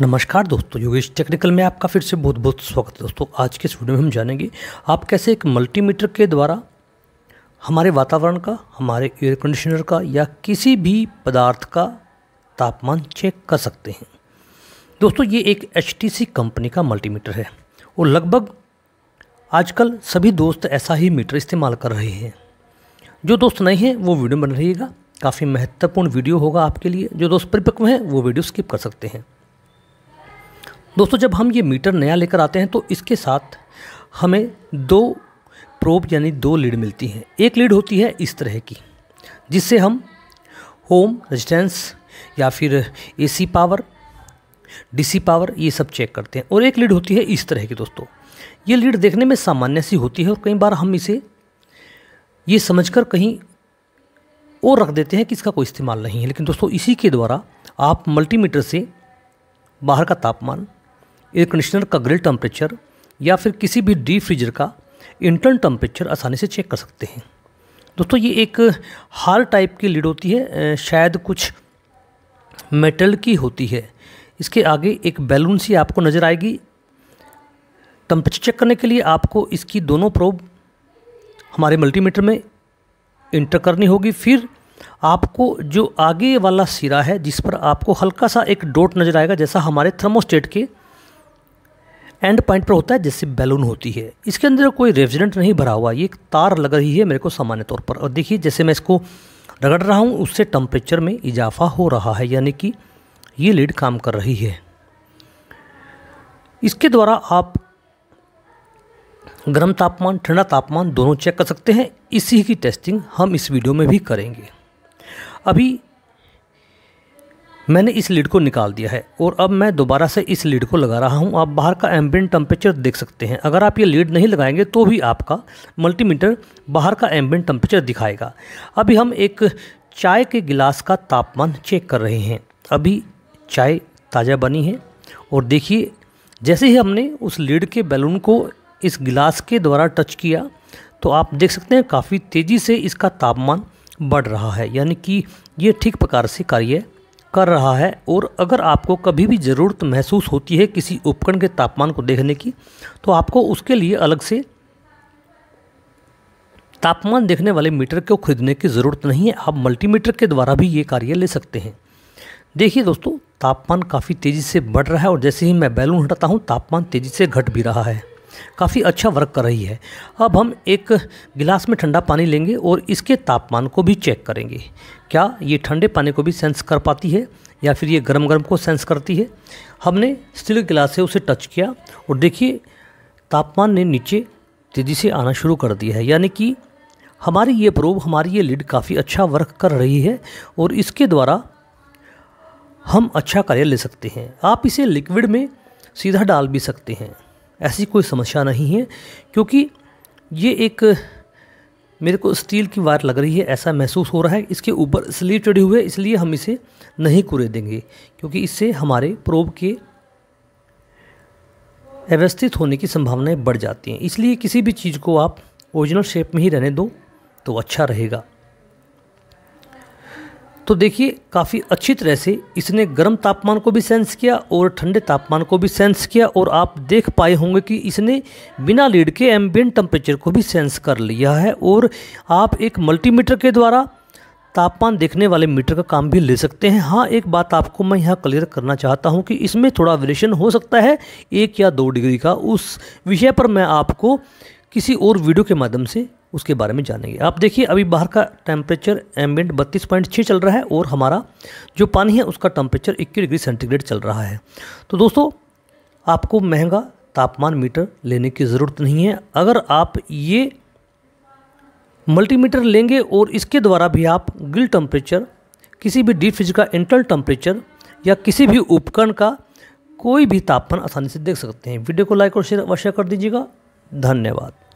नमस्कार दोस्तों योगेश टेक्निकल में आपका फिर से बहुत बहुत स्वागत है दोस्तों आज के इस वीडियो में हम जानेंगे आप कैसे एक मल्टीमीटर के द्वारा हमारे वातावरण का हमारे एयर कंडीशनर का या किसी भी पदार्थ का तापमान चेक कर सकते हैं दोस्तों ये एक एच कंपनी का मल्टीमीटर है और लगभग आजकल सभी दोस्त ऐसा ही मीटर इस्तेमाल कर रहे हैं जो दोस्त नहीं हैं वो वीडियो बन रहेगा काफ़ी महत्वपूर्ण वीडियो होगा आपके लिए जो दोस्त परिपक्व हैं वो वीडियो स्किप कर सकते हैं दोस्तों जब हम ये मीटर नया लेकर आते हैं तो इसके साथ हमें दो प्रोब यानी दो लीड मिलती हैं एक लीड होती है इस तरह की जिससे हम होम रेजिडेंस या फिर एसी पावर डीसी पावर ये सब चेक करते हैं और एक लीड होती है इस तरह की दोस्तों ये लीड देखने में सामान्य सी होती है और कई बार हम इसे ये समझकर कहीं और रख देते हैं कि इसका कोई इस्तेमाल नहीं है लेकिन दोस्तों इसी के द्वारा आप मल्टीमीटर से बाहर का तापमान एयर कंडीशनर का ग्रिल टेम्परेचर या फिर किसी भी डी फ्रीजर का इंटरन टम्परेचर आसानी से चेक कर सकते हैं दोस्तों ये एक हार टाइप की लीड होती है शायद कुछ मेटल की होती है इसके आगे एक बैलून सी आपको नज़र आएगी टम्परेचर चेक करने के लिए आपको इसकी दोनों प्रोब हमारे मल्टीमीटर में इंटर करनी होगी फिर आपको जो आगे वाला सिरा है जिस पर आपको हल्का सा एक डोट नज़र आएगा जैसा हमारे थर्मोस्टेट के एंड पॉइंट पर होता है जिससे बैलून होती है इसके अंदर कोई रेफ्रिजरेंट नहीं भरा हुआ ये एक तार लग रही है मेरे को सामान्य तौर पर और देखिए जैसे मैं इसको रगड़ रहा हूँ उससे टम्परेचर में इजाफा हो रहा है यानी कि ये लीड काम कर रही है इसके द्वारा आप गर्म तापमान ठंडा तापमान दोनों चेक कर सकते हैं इसी की टेस्टिंग हम इस वीडियो में भी करेंगे अभी मैंने इस लीड को निकाल दिया है और अब मैं दोबारा से इस लीड को लगा रहा हूँ आप बाहर का एम्बियन टेम्परेचर देख सकते हैं अगर आप ये लीड नहीं लगाएंगे तो भी आपका मल्टीमीटर बाहर का एम्बियन टेम्परेचर दिखाएगा अभी हम एक चाय के गिलास का तापमान चेक कर रहे हैं अभी चाय ताज़ा बनी है और देखिए जैसे ही हमने उस लीड के बैलून को इस गिलास के द्वारा टच किया तो आप देख सकते हैं काफ़ी तेज़ी से इसका तापमान बढ़ रहा है यानी कि ये ठीक प्रकार से कार्य कर रहा है और अगर आपको कभी भी ज़रूरत महसूस होती है किसी उपकरण के तापमान को देखने की तो आपको उसके लिए अलग से तापमान देखने वाले मीटर को खरीदने की ज़रूरत नहीं है आप मल्टीमीटर के द्वारा भी ये कार्य ले सकते हैं देखिए दोस्तों तापमान काफ़ी तेज़ी से बढ़ रहा है और जैसे ही मैं बैलून हटाता हूँ तापमान तेज़ी से घट भी रहा है काफ़ी अच्छा वर्क कर रही है अब हम एक गिलास में ठंडा पानी लेंगे और इसके तापमान को भी चेक करेंगे क्या ये ठंडे पानी को भी सेंस कर पाती है या फिर ये गर्म गर्म को सेंस करती है हमने स्टील गिलास से उसे टच किया और देखिए तापमान ने नीचे तेज़ी से आना शुरू कर दिया है यानी कि हमारी ये प्रोब हमारी ये लिड काफ़ी अच्छा वर्क कर रही है और इसके द्वारा हम अच्छा कार्य ले सकते हैं आप इसे लिक्विड में सीधा डाल भी सकते हैं ऐसी कोई समस्या नहीं है क्योंकि ये एक मेरे को स्टील की वायर लग रही है ऐसा महसूस हो रहा है इसके ऊपर स्लीव हुई है इसलिए हम इसे नहीं कुरे देंगे क्योंकि इससे हमारे प्रोब के अव्यवस्थित होने की संभावनाएं बढ़ जाती हैं इसलिए किसी भी चीज़ को आप ओरिजिनल शेप में ही रहने दो तो अच्छा रहेगा तो देखिए काफ़ी अच्छी तरह से इसने गर्म तापमान को भी सेंस किया और ठंडे तापमान को भी सेंस किया और आप देख पाए होंगे कि इसने बिना लीड के एम्बियन टेम्परेचर को भी सेंस कर लिया है और आप एक मल्टीमीटर के द्वारा तापमान देखने वाले मीटर का काम भी ले सकते हैं हाँ एक बात आपको मैं यहाँ क्लियर करना चाहता हूँ कि इसमें थोड़ा वेरिएशन हो सकता है एक या दो डिग्री का उस विषय पर मैं आपको किसी और वीडियो के माध्यम से उसके बारे में जानेंगे आप देखिए अभी बाहर का टेम्परेचर एम्बेंट बत्तीस पॉइंट छः चल रहा है और हमारा जो पानी है उसका टेम्परेचर इक्कीस डिग्री सेंटीग्रेड चल रहा है तो दोस्तों आपको महंगा तापमान मीटर लेने की ज़रूरत नहीं है अगर आप ये मल्टीमीटर लेंगे और इसके द्वारा भी आप गिल टेम्परेचर किसी भी डीप फ्रिज का इंटरनल टेम्परेचर या किसी भी उपकरण का कोई भी तापमान आसानी से देख सकते हैं वीडियो को लाइक और शेयर अवश्य कर दीजिएगा धन्यवाद